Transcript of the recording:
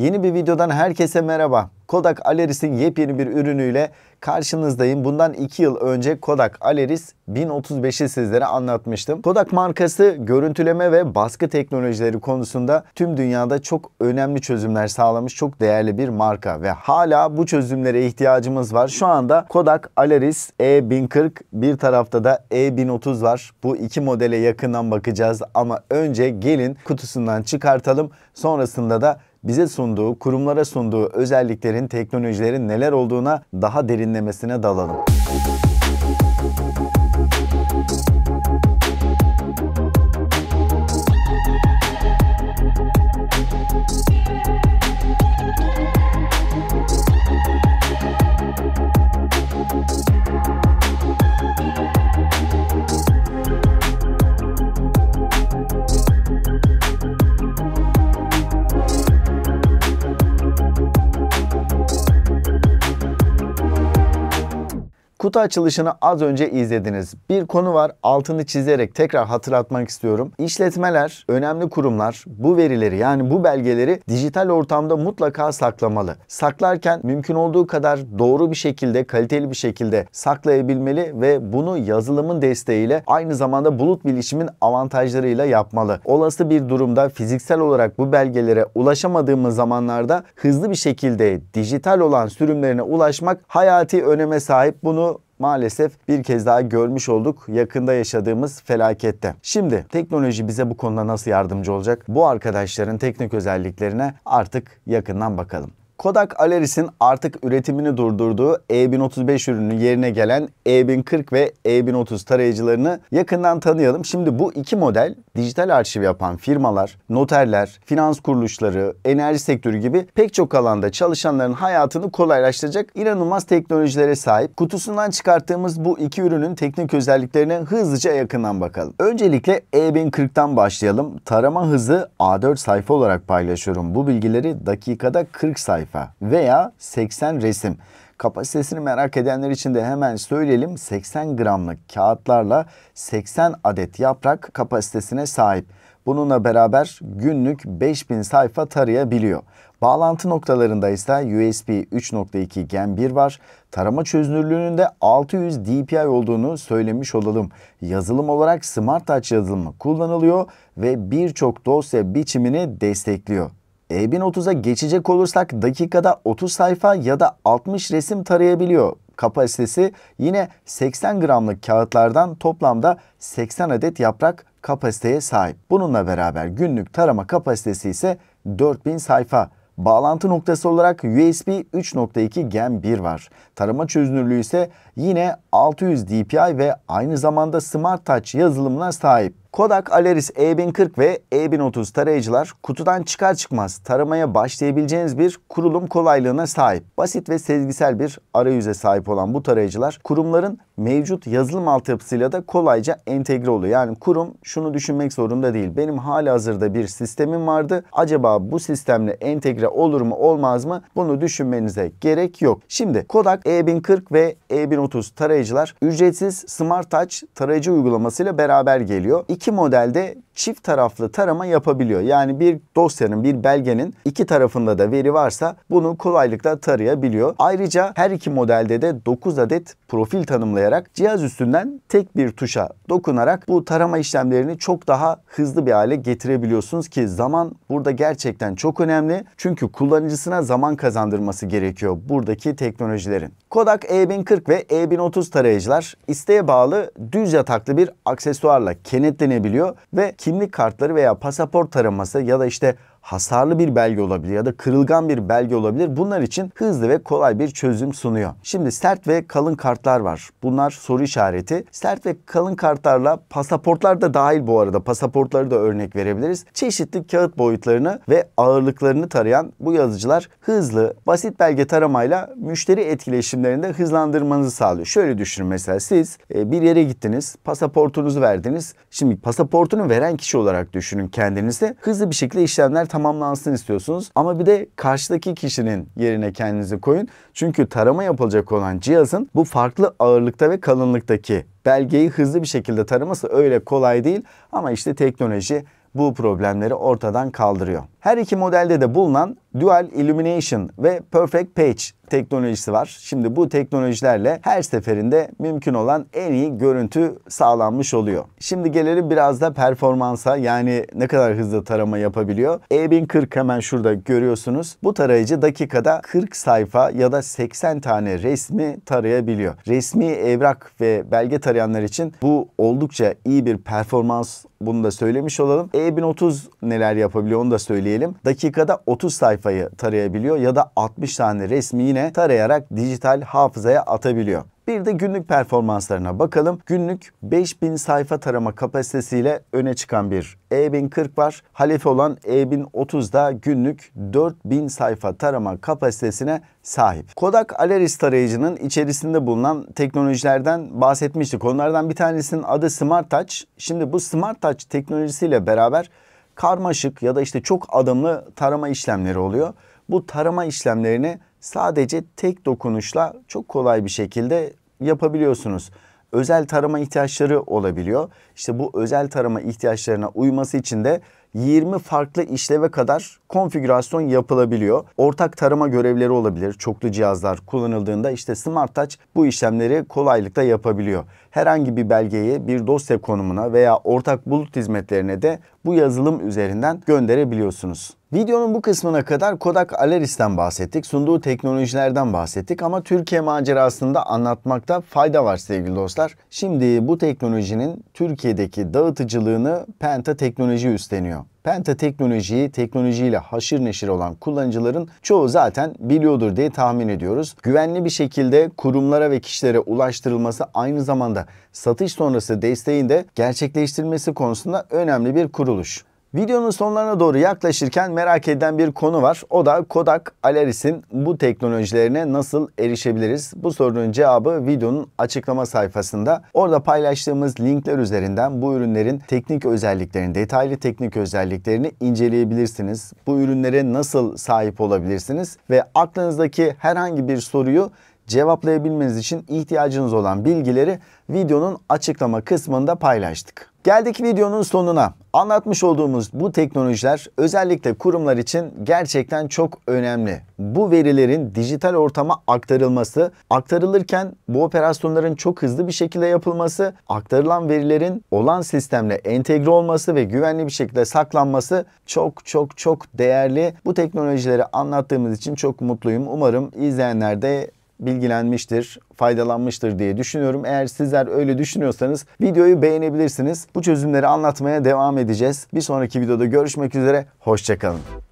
Yeni bir videodan herkese merhaba. Kodak Alaris'in yepyeni bir ürünüyle karşınızdayım. Bundan 2 yıl önce Kodak Alaris 1035'i sizlere anlatmıştım. Kodak markası görüntüleme ve baskı teknolojileri konusunda tüm dünyada çok önemli çözümler sağlamış çok değerli bir marka ve hala bu çözümlere ihtiyacımız var. Şu anda Kodak Alaris E1040 bir tarafta da E1030 var. Bu iki modele yakından bakacağız ama önce gelin kutusundan çıkartalım sonrasında da bize sunduğu, kurumlara sunduğu özelliklerin, teknolojilerin neler olduğuna daha derinlemesine dalalım. Kutu açılışını az önce izlediniz. Bir konu var altını çizerek tekrar hatırlatmak istiyorum. İşletmeler, önemli kurumlar bu verileri yani bu belgeleri dijital ortamda mutlaka saklamalı. Saklarken mümkün olduğu kadar doğru bir şekilde, kaliteli bir şekilde saklayabilmeli ve bunu yazılımın desteğiyle aynı zamanda bulut bilişimin avantajlarıyla yapmalı. Olası bir durumda fiziksel olarak bu belgelere ulaşamadığımız zamanlarda hızlı bir şekilde dijital olan sürümlerine ulaşmak hayati öneme sahip. Bunu maalesef bir kez daha görmüş olduk yakında yaşadığımız felakette. Şimdi teknoloji bize bu konuda nasıl yardımcı olacak? Bu arkadaşların teknik özelliklerine artık yakından bakalım. Kodak Alaris'in artık üretimini durdurduğu E1035 ürünü yerine gelen E1040 ve E1030 tarayıcılarını yakından tanıyalım. Şimdi bu iki model dijital arşiv yapan firmalar, noterler, finans kuruluşları, enerji sektörü gibi pek çok alanda çalışanların hayatını kolaylaştıracak inanılmaz teknolojilere sahip. Kutusundan çıkarttığımız bu iki ürünün teknik özelliklerine hızlıca yakından bakalım. Öncelikle E1040'tan başlayalım. Tarama hızı A4 sayfa olarak paylaşıyorum. Bu bilgileri dakikada 40 sayfa sayfa veya 80 resim. Kapasitesini merak edenler için de hemen söyleyelim 80 gramlık kağıtlarla 80 adet yaprak kapasitesine sahip. Bununla beraber günlük 5000 sayfa tarayabiliyor. Bağlantı noktalarında ise USB 3.2 Gen 1 var. Tarama çözünürlüğünün de 600 dpi olduğunu söylemiş olalım. Yazılım olarak Smart Touch yazılımı kullanılıyor ve birçok dosya biçimini destekliyor. E1030'a geçecek olursak dakikada 30 sayfa ya da 60 resim tarayabiliyor. Kapasitesi yine 80 gramlık kağıtlardan toplamda 80 adet yaprak kapasiteye sahip. Bununla beraber günlük tarama kapasitesi ise 4000 sayfa. Bağlantı noktası olarak USB 3.2 Gen 1 var. Tarama çözünürlüğü ise yine 600 dpi ve aynı zamanda Smart Touch yazılımına sahip. Kodak Alaris E1040 ve E1030 tarayıcılar kutudan çıkar çıkmaz taramaya başlayabileceğiniz bir kurulum kolaylığına sahip. Basit ve sezgisel bir arayüze sahip olan bu tarayıcılar kurumların mevcut yazılım altyapısıyla da kolayca entegre oluyor. Yani kurum şunu düşünmek zorunda değil. Benim hali hazırda bir sistemim vardı. Acaba bu sistemle entegre olur mu olmaz mı? Bunu düşünmenize gerek yok. Şimdi Kodak E1040 ve E1030 tarayıcılar ücretsiz Smart Touch tarayıcı uygulamasıyla beraber geliyor. İki modelde çift taraflı tarama yapabiliyor. Yani bir dosyanın, bir belgenin iki tarafında da veri varsa bunu kolaylıkla tarayabiliyor. Ayrıca her iki modelde de 9 adet profil tanımlayarak cihaz üstünden tek bir tuşa dokunarak bu tarama işlemlerini çok daha hızlı bir hale getirebiliyorsunuz ki zaman burada gerçekten çok önemli. Çünkü kullanıcısına zaman kazandırması gerekiyor buradaki teknolojilerin. Kodak E1040 ve E1030 tarayıcılar isteğe bağlı düz yataklı bir aksesuarla kenetlenebiliyor ve kimlik kartları veya pasaport taraması ya da işte hasarlı bir belge olabilir ya da kırılgan bir belge olabilir. Bunlar için hızlı ve kolay bir çözüm sunuyor. Şimdi sert ve kalın kartlar var. Bunlar soru işareti. Sert ve kalın kartlarla pasaportlar da dahil bu arada. Pasaportları da örnek verebiliriz. Çeşitli kağıt boyutlarını ve ağırlıklarını tarayan bu yazıcılar hızlı, basit belge taramayla müşteri etkileşimlerinde hızlandırmanızı sağlıyor. Şöyle düşünün mesela siz e, bir yere gittiniz, pasaportunuzu verdiniz. Şimdi pasaportunu veren kişi olarak düşünün kendinizi. Hızlı bir şekilde işlemler tamamlanıyor tamamlansın istiyorsunuz. Ama bir de karşıdaki kişinin yerine kendinizi koyun. Çünkü tarama yapılacak olan cihazın bu farklı ağırlıkta ve kalınlıktaki belgeyi hızlı bir şekilde taraması öyle kolay değil. Ama işte teknoloji bu problemleri ortadan kaldırıyor. Her iki modelde de bulunan Dual Illumination ve Perfect Page teknolojisi var. Şimdi bu teknolojilerle her seferinde mümkün olan en iyi görüntü sağlanmış oluyor. Şimdi gelelim biraz da performansa yani ne kadar hızlı tarama yapabiliyor. E1040 hemen şurada görüyorsunuz. Bu tarayıcı dakikada 40 sayfa ya da 80 tane resmi tarayabiliyor. Resmi evrak ve belge tarayanlar için bu oldukça iyi bir performans bunu da söylemiş olalım. E1030 neler yapabiliyor onu da söyleyelim. Dakikada 30 sayfayı tarayabiliyor ya da 60 tane resmi yine yine tarayarak dijital hafızaya atabiliyor. Bir de günlük performanslarına bakalım. Günlük 5000 sayfa tarama kapasitesiyle öne çıkan bir E1040 var. Halefi olan E1030 da günlük 4000 sayfa tarama kapasitesine sahip. Kodak Aleris tarayıcının içerisinde bulunan teknolojilerden bahsetmiştik. Onlardan bir tanesinin adı Smart Touch. Şimdi bu Smart Touch teknolojisiyle beraber karmaşık ya da işte çok adımlı tarama işlemleri oluyor. Bu tarama işlemlerini sadece tek dokunuşla çok kolay bir şekilde yapabiliyorsunuz. Özel tarama ihtiyaçları olabiliyor. İşte bu özel tarama ihtiyaçlarına uyması için de 20 farklı işleve kadar konfigürasyon yapılabiliyor. Ortak tarama görevleri olabilir. Çoklu cihazlar kullanıldığında işte Smart Touch bu işlemleri kolaylıkla yapabiliyor herhangi bir belgeyi, bir dosya konumuna veya ortak bulut hizmetlerine de bu yazılım üzerinden gönderebiliyorsunuz. Videonun bu kısmına kadar Kodak Alaris'ten bahsettik, sunduğu teknolojilerden bahsettik ama Türkiye macerasında anlatmakta fayda var sevgili dostlar. Şimdi bu teknolojinin Türkiye'deki dağıtıcılığını Penta Teknoloji üstleniyor. Penta teknolojiyi teknolojiyle haşır neşir olan kullanıcıların çoğu zaten biliyordur diye tahmin ediyoruz. Güvenli bir şekilde kurumlara ve kişilere ulaştırılması aynı zamanda satış sonrası desteğin de gerçekleştirilmesi konusunda önemli bir kuruluş. Videonun sonlarına doğru yaklaşırken merak edilen bir konu var. O da Kodak Alaris'in bu teknolojilerine nasıl erişebiliriz? Bu sorunun cevabı videonun açıklama sayfasında. Orada paylaştığımız linkler üzerinden bu ürünlerin teknik özelliklerini, detaylı teknik özelliklerini inceleyebilirsiniz. Bu ürünlere nasıl sahip olabilirsiniz? Ve aklınızdaki herhangi bir soruyu cevaplayabilmeniz için ihtiyacınız olan bilgileri videonun açıklama kısmında paylaştık. Geldik videonun sonuna. Anlatmış olduğumuz bu teknolojiler özellikle kurumlar için gerçekten çok önemli. Bu verilerin dijital ortama aktarılması, aktarılırken bu operasyonların çok hızlı bir şekilde yapılması, aktarılan verilerin olan sistemle entegre olması ve güvenli bir şekilde saklanması çok çok çok değerli. Bu teknolojileri anlattığımız için çok mutluyum. Umarım izleyenler de bilgilenmiştir, faydalanmıştır diye düşünüyorum. Eğer sizler öyle düşünüyorsanız videoyu beğenebilirsiniz. Bu çözümleri anlatmaya devam edeceğiz. Bir sonraki videoda görüşmek üzere, hoşçakalın.